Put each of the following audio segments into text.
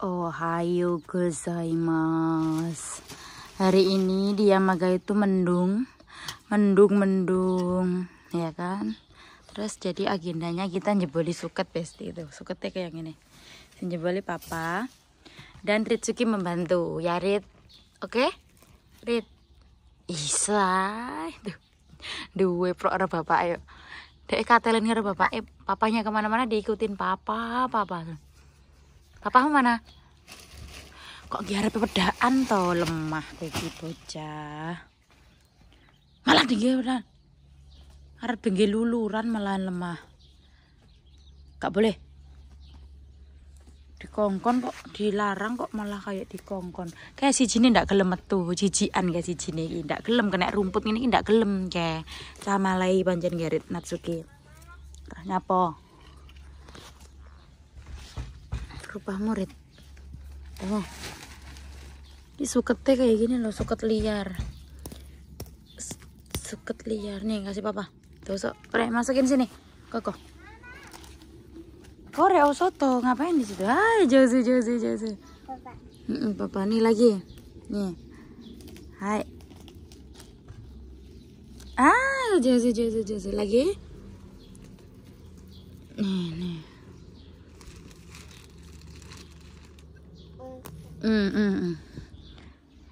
Ohayo gozaimasu. Hari ini di Yamaga itu mendung, mendung-mendung, ya kan? Terus jadi agendanya kita jeboli suket besti itu. Suketnya kayak gini. Jeboli papa dan Ritsuki membantu. Ya Rit. Oke? Okay? Rit. Isa itu. Dua pro ada bapak ayo. Dek katelin karo bapak, eh, papanya kemana-mana diikutin papa, papa. Papa mana? Kok diharap pepedaan to lemah kayak gitu bocah. Malah tinggi beran. Harap tinggi luluran malah lemah. Gak boleh. Di Dikongkon kok dilarang kok malah kayak di dikongkon. Kayak si jini ndak gelem metu, jijian kayak si jini iki ndak gelem kena rumput ini ndak gelem kayak. Sama lai panjen gerit Natsuki. Nyapa? Rupa murid. Oh. Ini suketnya kayak gini loh, suket liar. Suket liar nih, kasih papa. Tuh, so, pre, masukin sini. Koko. korek reo oh, ngapain di situ? Hai Jose Jose Jose. Papa. papa, nih lagi. Nih. Hai. Ah, Jose Jose Jose Lagi. Nih, nih. Mm, mm, mm.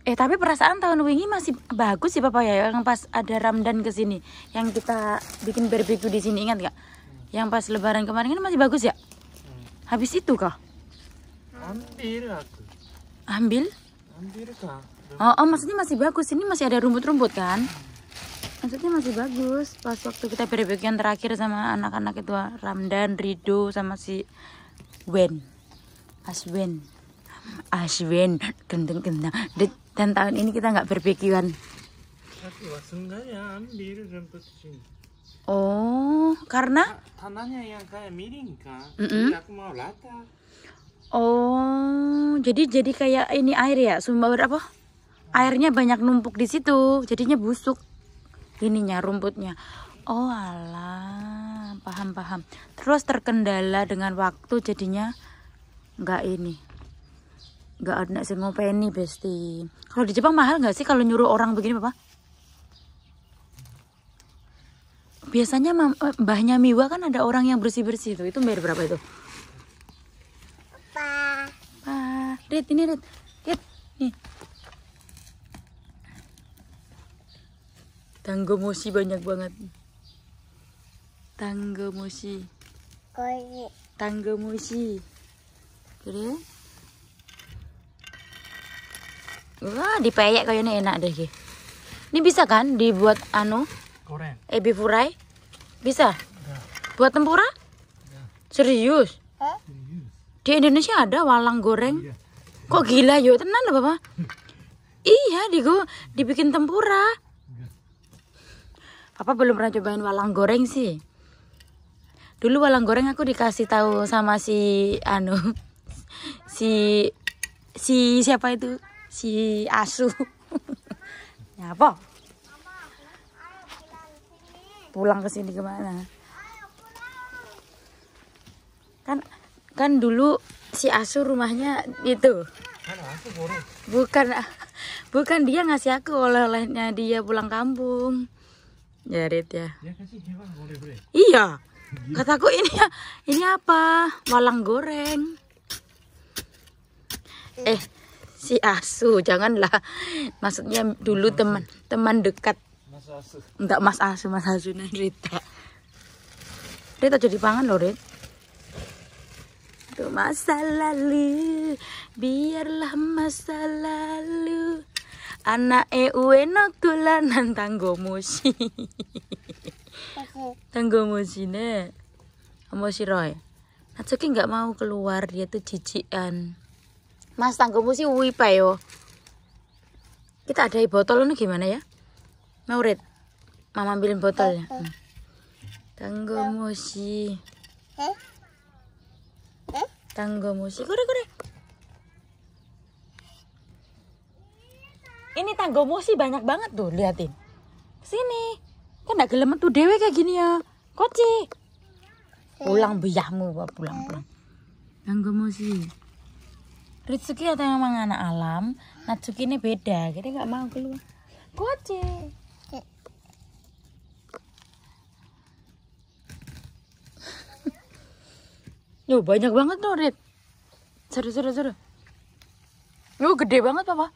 Eh tapi perasaan tahun wingi masih bagus sih Bapak ya yang pas ada Ramdan ke sini, yang kita bikin barbeque di sini ingat nggak? Yang pas Lebaran kemarin kan masih bagus ya? Hmm. Habis itu kah? Ambil aku. Ambil? Ambil kah? Oh, oh maksudnya masih bagus. Ini masih ada rumput-rumput kan? Maksudnya masih bagus. Pas waktu kita barbeque yang terakhir sama anak-anak itu Ramdan, Rido sama si Wen. Mas Wen. Ashwin gendeng gendeng dan tahun ini kita nggak berpikiran oh karena nah, tanahnya yang kayak miring kan mm -hmm. aku mau rata oh jadi jadi kayak ini air ya sumber apa airnya banyak numpuk di situ jadinya busuk ininya rumputnya oh alah paham paham terus terkendala dengan waktu jadinya nggak ini nggak ada sih ngopeni besti kalau di Jepang mahal nggak sih kalau nyuruh orang begini bapak biasanya eh, mbahnya Miwa kan ada orang yang bersih bersih itu itu bayar berapa itu Papa. Pak Rit ini Rit Rit nih Tanggo banyak banget. Tanggo moshi. Tanggo musi. Keren? Wah, dipeyek kayaknya enak deh. Ini bisa kan dibuat anu? Goreng. Ebi eh, furai? Bisa? Ya. Buat tempura? Ya. Serius? Di Indonesia ada walang goreng. Ya. Kok gila yo, tenan lah Bapak. iya, digo dibikin tempura. Iya. Papa belum pernah cobain walang goreng sih. Dulu walang goreng aku dikasih tahu sama si anu si si siapa itu? si asu. ya apa? Pulang ke sini kemana? Kan kan dulu si asu rumahnya itu. Kan bukan bukan dia ngasih aku oleh-olehnya dia pulang kampung. ya. Rit ya. Kan iya. Kataku ini ini apa? Malang goreng. Eh, si asu janganlah maksudnya dulu teman teman dekat enggak mas asu mas asu dan Rita Rita jadi pangan loh Rit Tuh masa lalu biarlah masa lalu anak e ueno tanggo musi tanggo musi ne kamu Roy Natsuki nggak mau keluar dia tuh jijian Mas tanggumu sih wipe yo. Ya. Kita ada botol ini gimana ya? Mau red? Mama ambilin botolnya. Hmm. Eh, tanggumu eh. sih. Tanggumu sih. Eh? Kure kure. Ini tanggumu sih banyak banget tuh, liatin. Sini. Kan nggak gelem tuh dewe kayak gini ya. Koci. Pulang biyahmu, pulang-pulang. tanggumu sih. Ritsuki atau yang anak alam Natsuki ini beda kita nggak mau keluar Kuci. Yo banyak banget tuh Rit seru seru seru Yo gede banget papa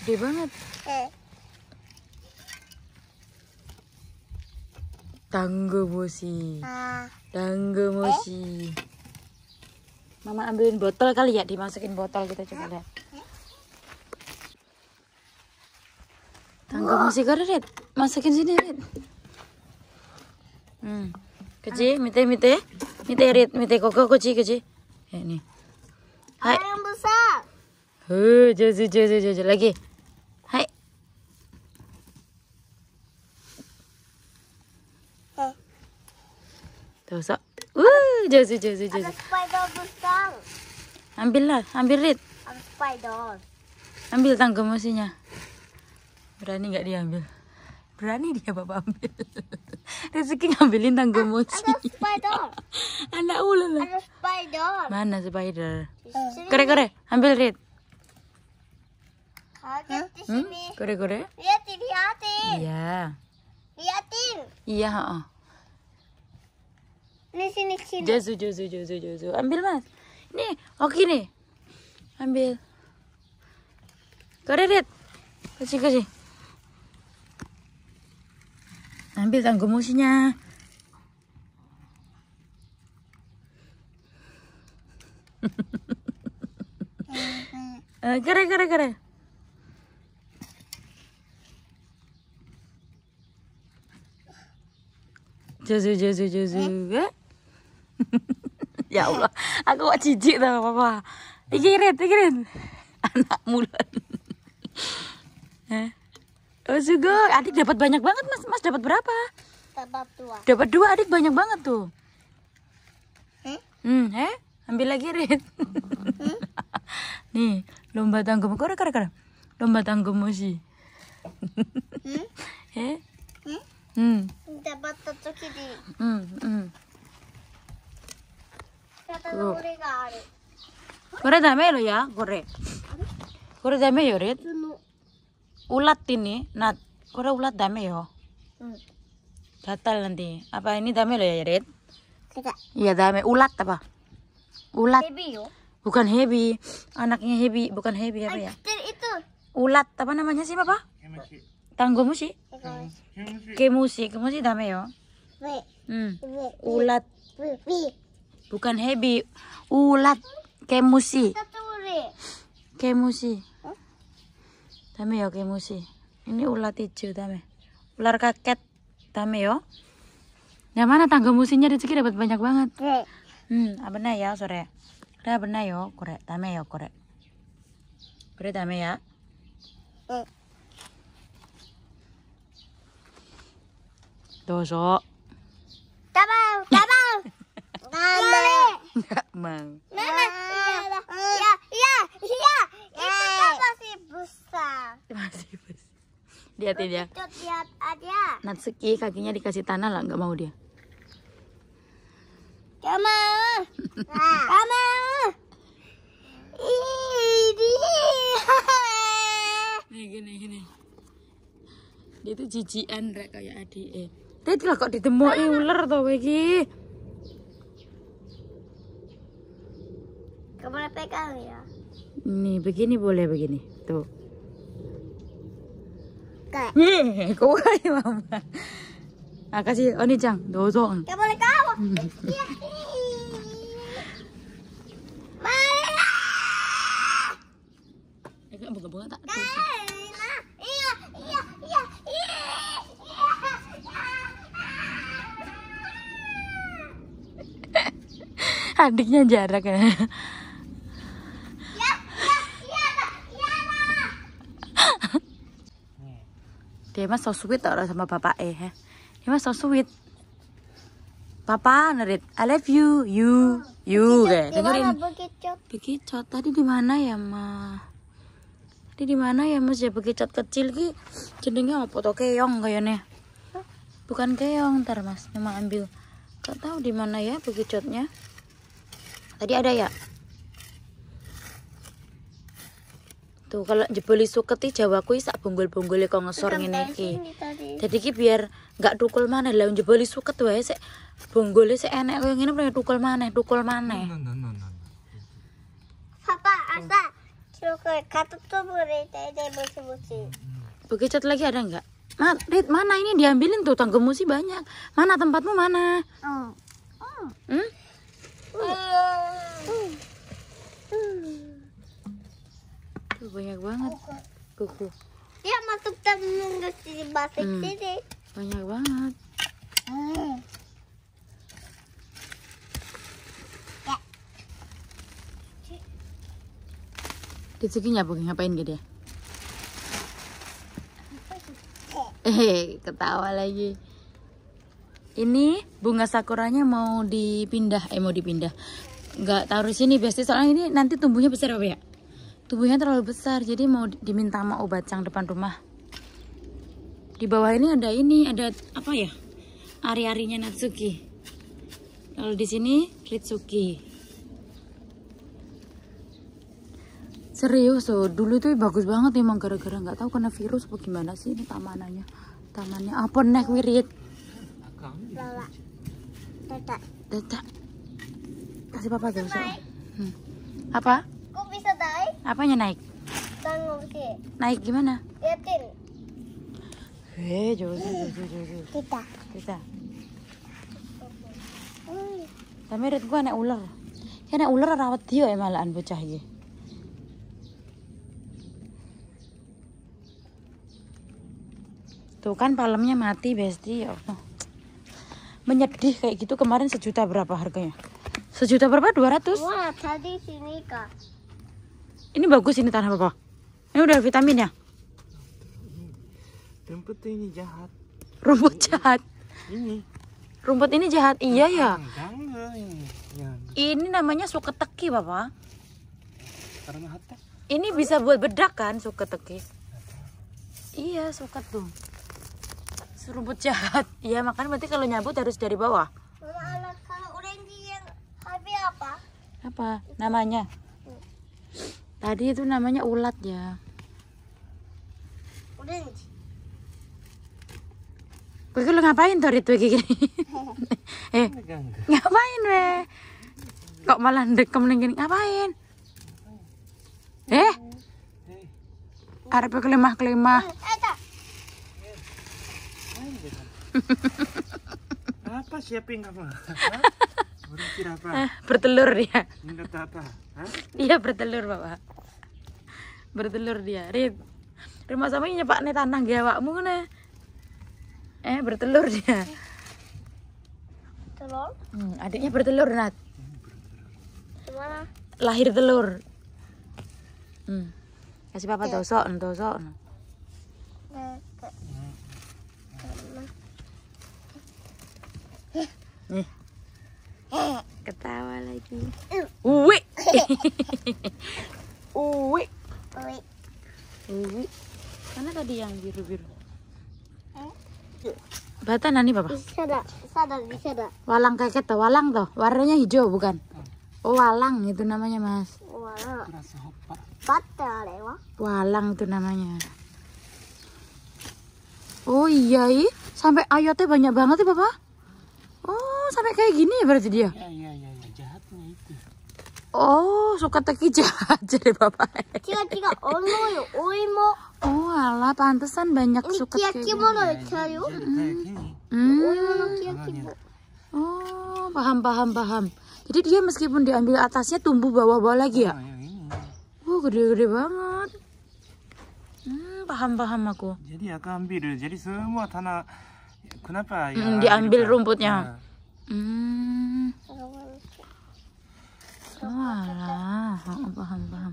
gede banget tanggo Tangga ah. tanggo Eh? Mama ambilin botol kali ya, dimasukin botol kita coba ya. lihat. Tangga masih gara, Rit. Masukin sini, Rit. Hmm. Kecil, mite, mite. Mite, Rit. Mite, koko, kecil, kecil. ini. Eh, Hai. Yang besar. Huh, jazu, jazu, jazu. Lagi. Hai. Tuh, sok jauh jauh jauh jauh. Ada spider besar. Ambillah, ambil Rit. Ada spider. Ambil tangga mesinnya. Berani nggak diambil? Berani dia bapak ambil. Rezeki ngambilin tangga mochi. Ah, ada spider. Anak ulu lah. Ada spider. Mana spider? Kore kore, ambil Rit. Kaget di sini. Kore kore. Lihat hati. Iya. Liatin. Iya, heeh. Ini sini sini. Jazu jazu jazu jazu. Ambil mas. Nih, oke nih. Ambil. kredit Kasih kasih. Ambil tanggung musinya. Kere kere kere. Jazu jazu jazu. Eh? Ya. ya Allah, aku kok jijik tau papa. Pikirin, pikirin. Anak mulan. Eh. oh sugar, adik dapat banyak banget mas. Mas dapat berapa? Dapat dua. Dapat dua, adik banyak banget tuh. Hmm? Hmm, eh? Ambil lagi, Rit. Hmm? Nih, lomba tanggung. korek-korek, kore. Lomba tanggung musi. hmm? Eh? Hmm? Hmm. Dapat tetuk kiri. Hmm, hmm ya ulat ini ulat yo ulat ダメよ、うん、gatal nanti apa ini dame lo ya Red? tidak iya dame ulat apa ulat yo bukan heavy anaknya heavy bukan heavy apa ya ulat apa namanya sih papa tanggomu sih kemusi kemusi dame yo hmm. ulat Bukan Hebi, ulat kemusi. Kemusi. Tame ya kemusi. Ini ulat hijau tame. Ular kaket yo. ya. mana tangga musinya rezeki dapat banyak banget. Hmm, abena ya sore. Udah abena ya, korek Tame ya korek. Kore tame ya. Dozo. Nggak mau. Mama, iya, iya, iya, iya. Itu kan masih besar. Masih besar. Lihat dia. Lihat aja. Natsuki kakinya dikasih tanah lah, nggak mau dia. Gak mau. mau. Ini. Nih gini gini. Dia tuh jijian rek kayak adik. Tadi lah kok ditemui ular to iki. Gak boleh pegang ya? Nih, begini boleh begini. Tuh. Kayak. Nih, kau kayak mama. 아, 같이 언니짱 넣어서 여보를 까워 말라 뭐가 adiknya jarak ya dia mas so sweet tau sama bapak eh ya. dia mas so sweet papa nerit I love you you you kayak dengerin bekicot tadi di mana ya ma tadi di mana ya mas ya bekicot kecil ki jadinya apa to keong kayaknya bukan keong ntar mas cuma ambil gak tahu di mana ya bekicotnya tadi ada ya Tuh gitu. kalau jeboli suketi Jawa kuwi sak bonggol-bonggole kok ngesor ngene iki. jadi iki biar gak tukul mana lah jeboli suket wae sik bonggole sik enek koyo ini pengen tukul mana, tukul mana? Papa, asa suket katup tuh boleh tadi musi-musi. Begitu lagi ada enggak? Ma, Rit, mana ini diambilin tuh tanggemu sih banyak. Mana tempatmu mana? Oh. oh. Hmm? Uh. Uh. Tuh, banyak banget. Kuku. Ya masuk tanaman ke sini balik hmm. sini. Banyak banget. Hmm. Ya. Kitsuki nyabuk ngapain gitu ya? Eh, ketawa lagi. Ini bunga sakuranya mau dipindah, eh mau dipindah. Enggak taruh sini, Besti. Soalnya ini nanti tumbuhnya besar apa ya? tubuhnya terlalu besar jadi mau diminta sama obat cang depan rumah di bawah ini ada ini ada apa ya ari-arinya Natsuki lalu di sini Ritsuki serius so dulu itu bagus banget emang gara-gara nggak tahu kena virus apa gimana sih ini tamanannya tamannya apa nek wirit tetak kasih papa dulu so. hmm. apa kok bisa tahu Apanya naik? Kan naik gimana? Hei, eh, Kita. Kita. Tapi red gua naik ular. Ya naik ular rawat dia ya malahan bocah ini. Tuh kan palemnya mati besti ya Menyedih kayak gitu kemarin sejuta berapa harganya? Sejuta berapa? 200? Wah, tadi sini kak. Ini bagus ini tanah Bapak. Ini udah vitamin ya? Rumput ini jahat. Rumput jahat. Ini. Rumput ini jahat. Iya ya. ya. Ini namanya suketeki, Bapak. Ini bisa buat bedak kan suketeki? Iya, suket tuh. Rumput jahat. Iya, makanya berarti kalau nyabut harus dari bawah. kalau yang apa? Apa namanya? Tadi itu namanya ulat ya. Orange. Kok lu ngapain tuh itu gini? eh, ngapain we? Kok malah ndekem ning gini? Ngapain? Eh? Arep kelemah-kelemah. Eh, eh, apa siapin kamu? Eh, bertelur dia. Ya. Enggak apa-apa. Iya bertelur, Bapak bertelur dia Rit rumah sama Pak nih tanah gawakmu ne. eh bertelur dia telur hmm, adiknya bertelur Nat Gimana? lahir telur hmm. kasih papa tosok sok Nih. Eh. Ketawa lagi. Uwi. Uh. Uwi. Uwi. Mana tadi yang biru-biru? Eh? Bata nani bapak? Sada, bisa, sada. Walang kayak kita, walang toh. Warnanya hijau bukan? Oh, walang itu namanya mas. Walang. Bata lewa. Walang itu namanya. Oh iya, i, sampai ayatnya banyak banget ya bapak? Oh sampai kayak gini ya berarti dia? Iya iya. iya. 어, 속갔다 끼지 아찔해 봐봐. 티가 티가 얼마요? 얼마? 어, 알아. 반듯한 맨약 속갔다. 티가 끼모노 차요? 음. 얼마나 티가 mo. Oh, paham, paham, paham. Jadi dia meskipun diambil atasnya tumbuh bawah-bawah lagi ya? oh, iya, iya. oh gede-gede banget. Hmm, paham, paham aku. Jadi aku ambil, jadi semua tanah, kenapa ya? Hmm, diambil rumputnya. Nah. Hmm. Walah, oh, paham paham.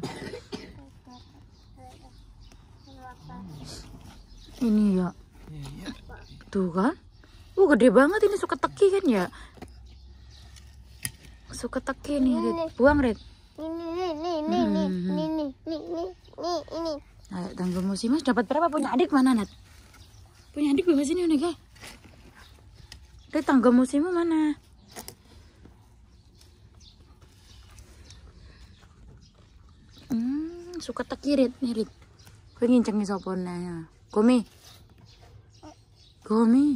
Ini ya. Tuh kan? Uh, gede banget ini suka teki kan ya? Suka teki nih, Buang, red. Hmm. Ini, ini, ini, ini, ini, ini, ini, ini, ini. Nah, tanggung musim mas dapat berapa punya adik mana, Nat? Punya adik belum sini, nih ya? Rit, tanggung musim mana? suka tekirit mirip pengin nginceng sapa gomi gomi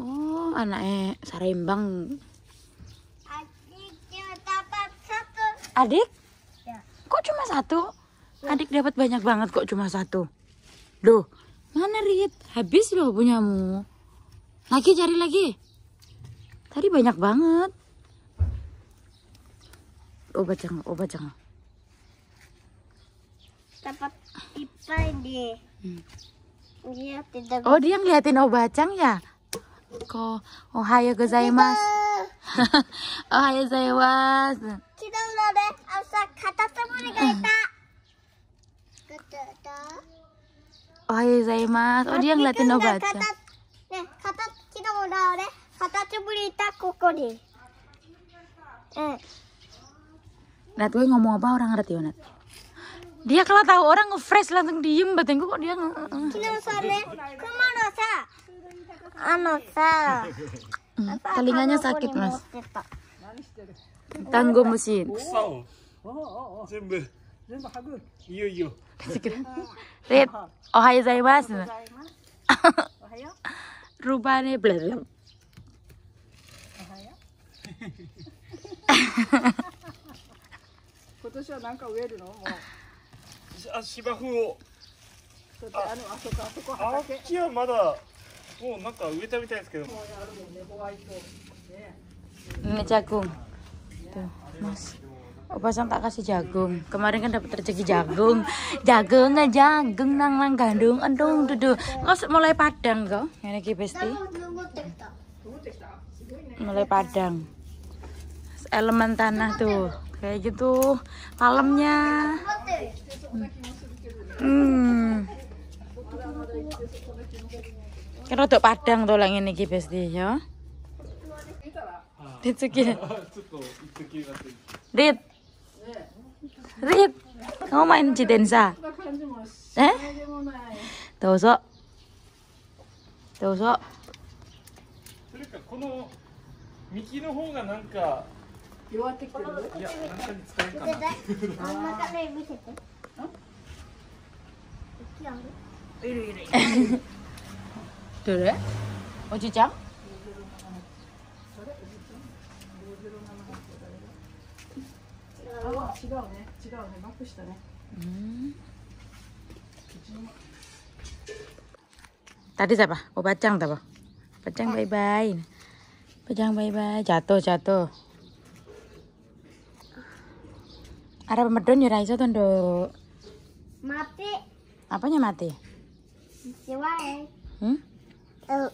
oh anaknya sarembang adik ya. kok cuma satu ya. adik dapat banyak banget kok cuma satu loh mana rit habis loh punyamu lagi cari lagi tadi banyak banget obat jangan obat jangan dapat pipa deh. Hmm. Oh dia ngeliatin obacang ya? Ko, ohayo gozaimasu. ohayo gozaimasu. Kita udah deh, asa kata semua kita. Kata. Ohayo gozaimasu. Oh dia ngeliatin obacang. Nih kata kita udah deh, kata cuma kita koko deh. Eh. Nat gue ngomong apa orang ngerti ya Nat? dia kalau tahu orang ngefresh langsung diem batinku kok dia nge kemana sa ano telinganya sakit mas tanggo mesin iyo iyo red Hahaha. gozaimasu rubane belum Hahaha. 今年はなんか植えるのもう芝生をあのあそこあそこあっちはまだもうなんか植えたみたいですけど ini mas Opa Sam tak kasih jagung. Kemarin kan dapat rezeki jagung. Jagung jagung nang nang gandung entung dudu. Kok mulai padang kok? Ngene iki Mulai padang. Elemen tanah tuh. Kayak gitu kalemnya. Hmm. rodok padang to lek ngene iki Besti ya. Ah. Ditsuki. Rit. Rit. Kamu main Jidensa? Eh? Dozo. Dozo. それかこの幹の方がなんか弱ってきてるいやなんかに使えるかな真ん中ね見せて 이리 이리. 그래? Tadi siapa? Oh bacang Bacang bye bye. Bacang bye bye. Jatuh jatuh. ya raiso tondo. Mati. Apanya mati? Jiwae. Hmm? Uh.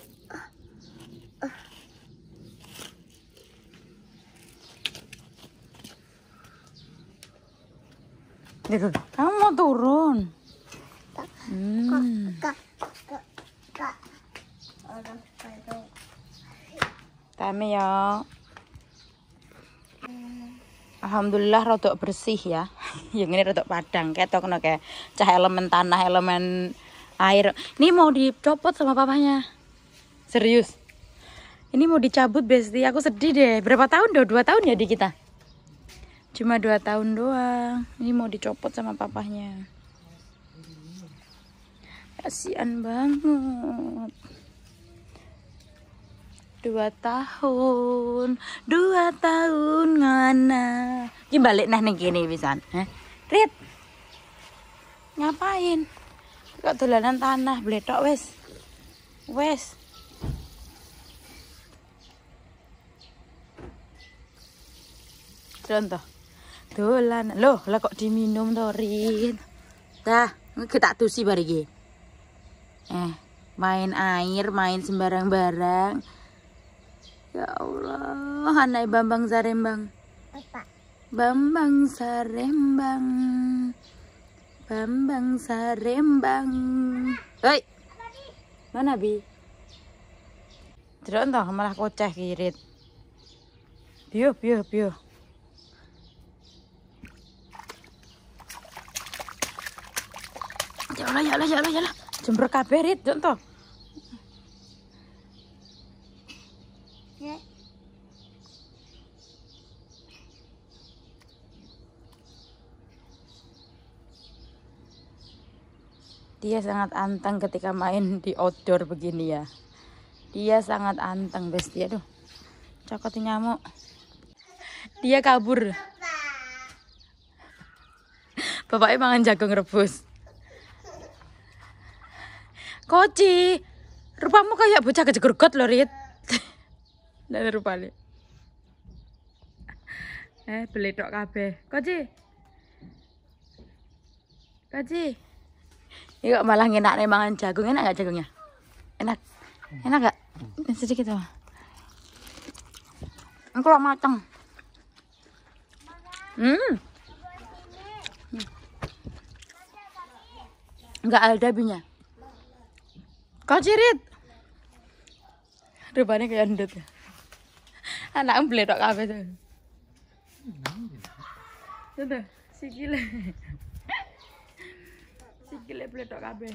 Uh. Kamu mau turun? Hmm. ya. Hmm. Alhamdulillah rodok bersih ya. yang ini rada padang kayak toko kayak cah elemen tanah, elemen air. Ini mau dicopot sama papanya. Serius. Ini mau dicabut Besti, aku sedih deh. Berapa tahun do? Dua tahun ya di kita? Cuma dua tahun doang. Ini mau dicopot sama papahnya. kasihan banget dua tahun dua tahun ngana ini balik nih ning pisan. Heh. Rit. Ngapain? Kok dolanan tanah bletok wes, Wes. Contoh. Dolan. Loh, lah kok diminum to, Rit. Dah, kita tusi bari iki. Eh, main air, main sembarang-barang. Ya Allah, Hanai Bambang Zarembang. Bapak. Bambang Sarembang Bambang Sarembang Hei Mana Bi? Tidak entah malah kocah kirit Biuh biuh biuh ya Jalan ya jalan ya jalan jalan Jember itu, contoh Dia sangat anteng ketika main di outdoor begini ya. Dia sangat anteng bestia Aduh, cokot nyamuk. Dia kabur. Bapaknya makan jagung rebus. Koci, rupamu kayak bocah kejegergot loh, Rit. Dan rupanya. Eh, beli tok kabeh. Koci. Koci. Ini kok malah enak nih mangan jagung. Enak gak jagungnya? Enak. Enak gak? Sedikit sama. Ini kalau matang. Hmm. Enggak ada binya. Kau cirit. Rupanya kayak endut. Anak beli dok kafe tuh. Tuh, sikile sikile pletok kabeh.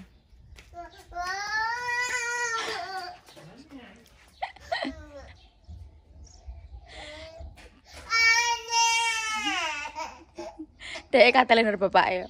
Dek katelen bapak ya.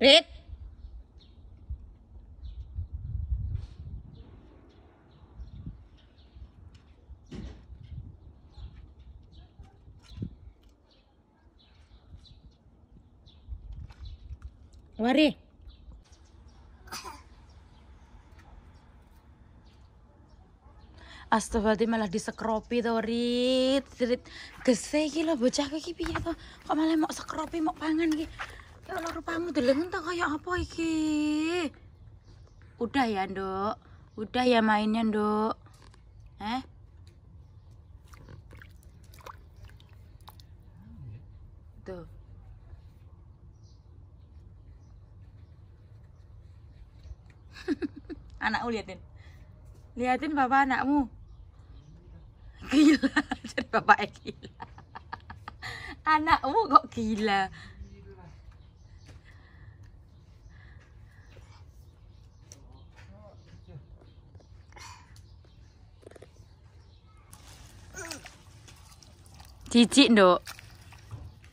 Rit. Mari. Astagfirullahaladzim malah disekropi tuh, Rit. Rit. gesek lho bocah iki piye to? Kok malah mau sekropi mau pangan iki. Kalau rupamu deleng entah kayak apa iki. Udah ya, dok, Udah ya mainnya, dok, Eh? Tuh. anakmu liatin. Liatin bapak anakmu. Gila, jadi bapak gila. Anakmu kok gila. Cici, Nduk.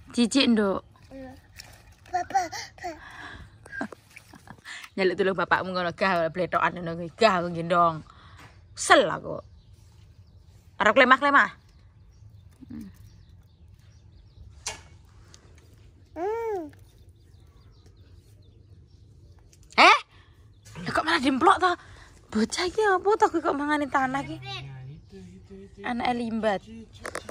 Cici, Nduk. Bapak. tolong tulung bapakmu ngono gah bletokan ngono gah aku gendong. Sel aku. Arep lemah-lemah. Hmm. Eh? Ya kok malah dimplok to, Bocah iki apa to, kok mangani tanah iki? Nah, Anak limbat.